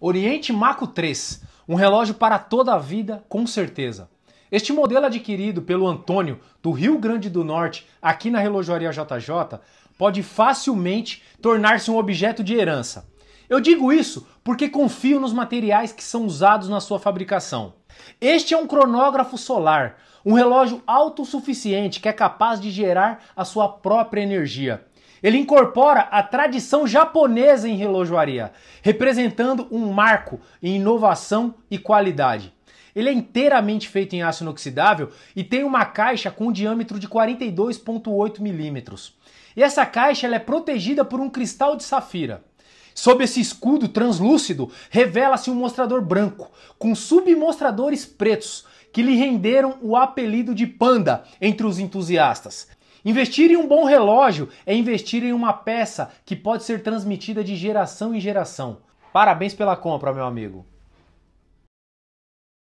Oriente Maco 3, um relógio para toda a vida, com certeza. Este modelo adquirido pelo Antônio do Rio Grande do Norte, aqui na Relojoaria JJ, pode facilmente tornar-se um objeto de herança. Eu digo isso porque confio nos materiais que são usados na sua fabricação. Este é um cronógrafo solar, um relógio autossuficiente que é capaz de gerar a sua própria energia. Ele incorpora a tradição japonesa em relojoaria, representando um marco em inovação e qualidade. Ele é inteiramente feito em aço inoxidável e tem uma caixa com um diâmetro de 42,8 milímetros. E essa caixa é protegida por um cristal de safira. Sob esse escudo translúcido, revela-se um mostrador branco, com submostradores pretos, que lhe renderam o apelido de Panda entre os entusiastas. Investir em um bom relógio é investir em uma peça que pode ser transmitida de geração em geração. Parabéns pela compra, meu amigo.